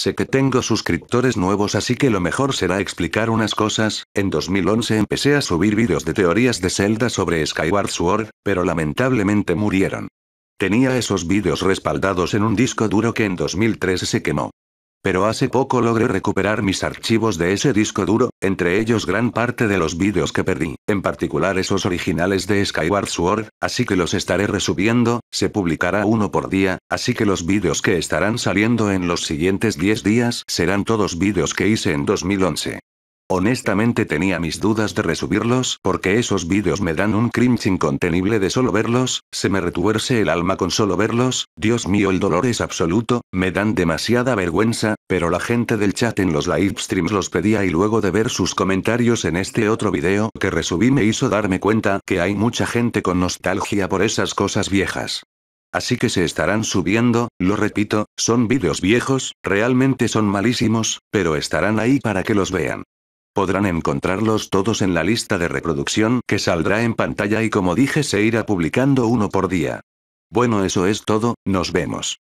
Sé que tengo suscriptores nuevos así que lo mejor será explicar unas cosas, en 2011 empecé a subir vídeos de teorías de Zelda sobre Skyward Sword, pero lamentablemente murieron. Tenía esos vídeos respaldados en un disco duro que en 2013 se quemó. Pero hace poco logré recuperar mis archivos de ese disco duro, entre ellos gran parte de los vídeos que perdí, en particular esos originales de Skyward Sword, así que los estaré resubiendo, se publicará uno por día, así que los vídeos que estarán saliendo en los siguientes 10 días serán todos vídeos que hice en 2011. Honestamente tenía mis dudas de resubirlos, porque esos vídeos me dan un cringe incontenible de solo verlos, se me retuerce el alma con solo verlos, Dios mío el dolor es absoluto, me dan demasiada vergüenza, pero la gente del chat en los live streams los pedía y luego de ver sus comentarios en este otro video que resubí me hizo darme cuenta que hay mucha gente con nostalgia por esas cosas viejas. Así que se estarán subiendo, lo repito, son vídeos viejos, realmente son malísimos, pero estarán ahí para que los vean. Podrán encontrarlos todos en la lista de reproducción que saldrá en pantalla y como dije se irá publicando uno por día. Bueno eso es todo, nos vemos.